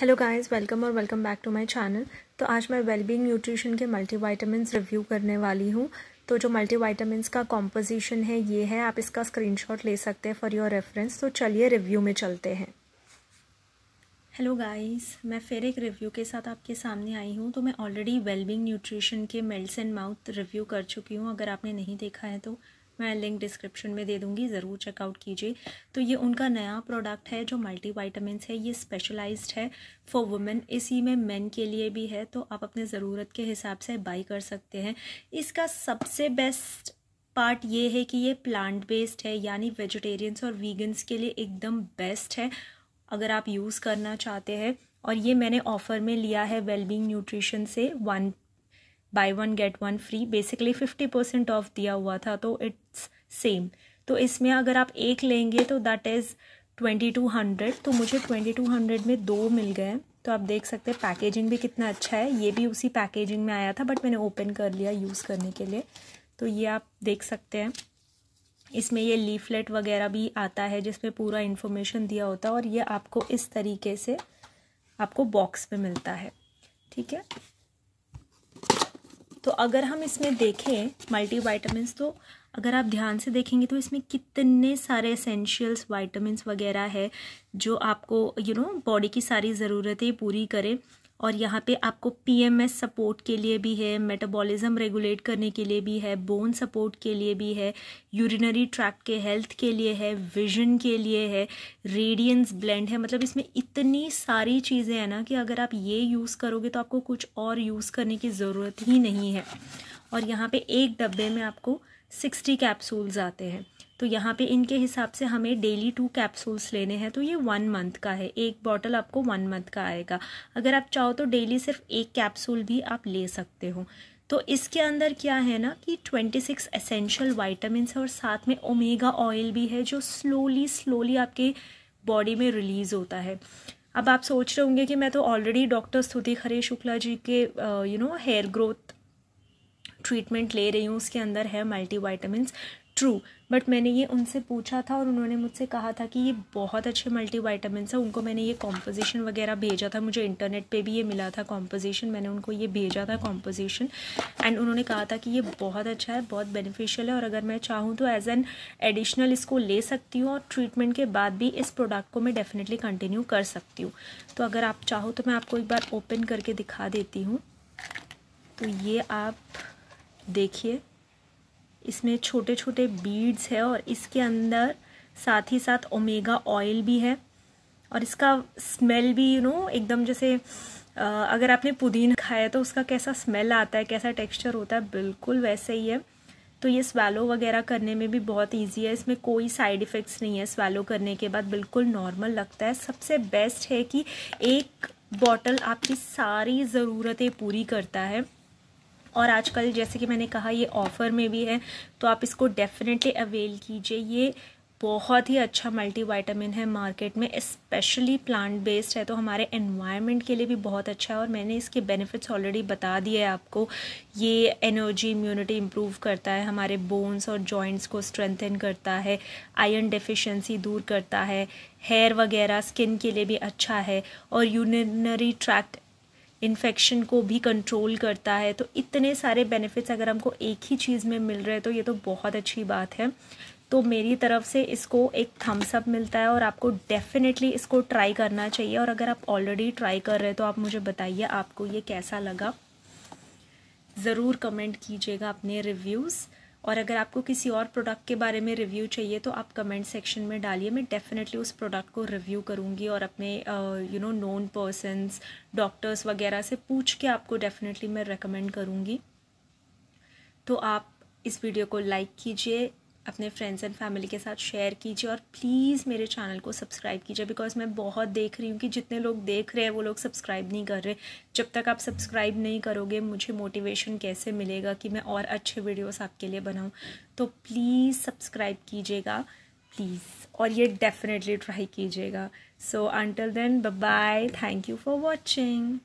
hello guys welcome और welcome back to my channel तो आज मैं वेलबींग न्यूट्रिशन के मल्टीविटामिंस रिव्यू करने वाली हूँ तो जो मल्टीविटामिंस का कॉम्पोजिशन है ये है आप इसका स्क्रीनशॉट ले सकते हैं फॉर योर रेफरेंस तो चलिए रिव्यू में चलते हैं हेलो गाइस मैं फिर एक रिव्यू के साथ आपके सामने आई हूँ तो मैं ऑलरेडी वेलबींग न्यूट्रिशन के मेल्स एंड माउथ रिव्यू कर चुकी हूँ अगर आपने नहीं देखा है तो मैं लिंक डिस्क्रिप्शन में दे दूँगी ज़रूर चेकआउट कीजिए तो ये उनका नया प्रोडक्ट है जो मल्टी वाइटामस है ये स्पेशलाइज्ड है फॉर वुमेन इसी में मेन के लिए भी है तो आप अपने ज़रूरत के हिसाब से बाई कर सकते हैं इसका सबसे बेस्ट पार्ट ये है कि ये प्लांट बेस्ड है यानी वेजिटेरियंस और वीगन्स के लिए एकदम बेस्ट है अगर आप यूज़ करना चाहते हैं और ये मैंने ऑफ़र में लिया है वेलबींग न्यूट्रिशन से one buy one get one free basically fifty percent off दिया हुआ था तो इट सेम तो इसमें अगर आप एक लेंगे तो that is twenty two hundred तो मुझे ट्वेंटी टू हंड्रेड में दो मिल गए तो आप देख सकते हैं पैकेजिंग भी कितना अच्छा है ये भी उसी पैकेजिंग में आया था बट मैंने ओपन कर लिया यूज़ करने के लिए तो ये आप देख सकते हैं इसमें ये लीफलेट वगैरह भी आता है जिसमें पूरा इन्फॉर्मेशन दिया होता है और ये आपको इस तरीके से आपको बॉक्स में मिलता है ठीक है तो अगर हम इसमें देखें मल्टी तो अगर आप ध्यान से देखेंगे तो इसमें कितने सारे एसेंशियल्स वाइटामस वगैरह है जो आपको यू नो बॉडी की सारी ज़रूरतें पूरी करें और यहाँ पे आपको पीएमएस सपोर्ट के लिए भी है मेटाबॉलिज्म रेगुलेट करने के लिए भी है बोन सपोर्ट के लिए भी है यूरिनरी ट्रैप के हेल्थ के लिए है विजन के लिए है रेडियंस ब्लेंड है मतलब इसमें इतनी सारी चीज़ें हैं ना कि अगर आप ये यूज़ करोगे तो आपको कुछ और यूज़ करने की ज़रूरत ही नहीं है और यहाँ पर एक डब्बे में आपको सिक्सटी कैप्सूल्स आते हैं तो यहाँ पे इनके हिसाब से हमें डेली टू कैप्सूल्स लेने हैं तो ये वन मंथ का है एक बॉटल आपको वन मंथ का आएगा अगर आप चाहो तो डेली सिर्फ एक कैप्सूल भी आप ले सकते हो तो इसके अंदर क्या है ना कि 26 एसेंशियल वाइटामस और साथ में ओमेगा ऑयल भी है जो स्लोली स्लोली आपके बॉडी में रिलीज़ होता है अब आप सोच रहे होंगे कि मैं तो ऑलरेडी डॉक्टर स्तुति खरे शुक्ला जी के you know hair growth treatment ले रही हूँ उसके अंदर है मल्टी वाइटामस ट्रू बट मैंने ये उनसे पूछा था और उन्होंने मुझसे कहा था कि ये बहुत अच्छे मल्टी वाइटामिन हैं उनको मैंने ये कॉम्पोजिशन वगैरह भेजा था मुझे इंटरनेट पे भी ये मिला था कॉम्पोजिशन मैंने उनको ये भेजा था कॉम्पोजिशन एंड उन्होंने कहा था कि ये बहुत अच्छा है बहुत बेनिफिशियल है और अगर मैं चाहूँ तो एज एन एडिशनल इसको ले सकती हूँ और ट्रीटमेंट के बाद भी इस प्रोडक्ट को मैं डेफिनेटली कंटिन्यू कर सकती हूँ तो अगर आप चाहो तो मैं आपको एक बार ओपन करके दिखा देती हूँ तो ये आप देखिए इसमें छोटे छोटे बीड्स है और इसके अंदर साथ ही साथ ओमेगा ऑयल भी है और इसका स्मेल भी यू you नो know, एकदम जैसे अगर आपने पुदीन खाया तो उसका कैसा स्मेल आता है कैसा टेक्सचर होता है बिल्कुल वैसे ही है तो ये स्वेलो वगैरह करने में भी बहुत इजी है इसमें कोई साइड इफ़ेक्ट्स नहीं है स्वेलो करने के बाद बिल्कुल नॉर्मल लगता है सबसे बेस्ट है कि एक बॉटल आपकी सारी ज़रूरतें पूरी करता है और आजकल जैसे कि मैंने कहा ये ऑफ़र में भी है तो आप इसको डेफिनेटली अवेल कीजिए ये बहुत ही अच्छा मल्टी वाइटामिन है मार्केट में स्पेशली प्लांट बेस्ड है तो हमारे एनवायरनमेंट के लिए भी बहुत अच्छा है और मैंने इसके बेनिफिट्स ऑलरेडी बता दिए आपको ये एनर्जी इम्यूनिटी इम्प्रूव करता है हमारे बोन्स और जॉइंट्स को स्ट्रेंथन करता है आयरन डेफिशिएंसी दूर करता है हेयर वगैरह स्किन के लिए भी अच्छा है और यूनरी ट्रैक्ट इन्फेक्शन को भी कंट्रोल करता है तो इतने सारे बेनिफिट्स अगर हमको एक ही चीज़ में मिल रहे हैं तो ये तो बहुत अच्छी बात है तो मेरी तरफ से इसको एक थम्स अप मिलता है और आपको डेफिनेटली इसको ट्राई करना चाहिए और अगर आप ऑलरेडी ट्राई कर रहे हैं तो आप मुझे बताइए आपको ये कैसा लगा ज़रूर कमेंट कीजिएगा अपने रिव्यूज़ और अगर आपको किसी और प्रोडक्ट के बारे में रिव्यू चाहिए तो आप कमेंट सेक्शन में डालिए मैं डेफ़िनेटली उस प्रोडक्ट को रिव्यू करूँगी और अपने you know known persons doctors वगैरह से पूछ के आपको डेफ़िनेटली मैं रिकमेंड करूँगी तो आप इस वीडियो को लाइक कीजिए अपने फ्रेंड्स एंड फैमिली के साथ शेयर कीजिए और प्लीज़ मेरे चैनल को सब्सक्राइब कीजिए बिकॉज मैं बहुत देख रही हूँ कि जितने लोग देख रहे हैं वो लोग सब्सक्राइब नहीं कर रहे जब तक आप सब्सक्राइब नहीं करोगे मुझे मोटिवेशन कैसे मिलेगा कि मैं और अच्छे वीडियोस आपके लिए बनाऊँ तो प्लीज़ सब्सक्राइब कीजिएगा प्लीज़ और ये डेफिनेटली ट्राई कीजिएगा so until then bye thank you for watching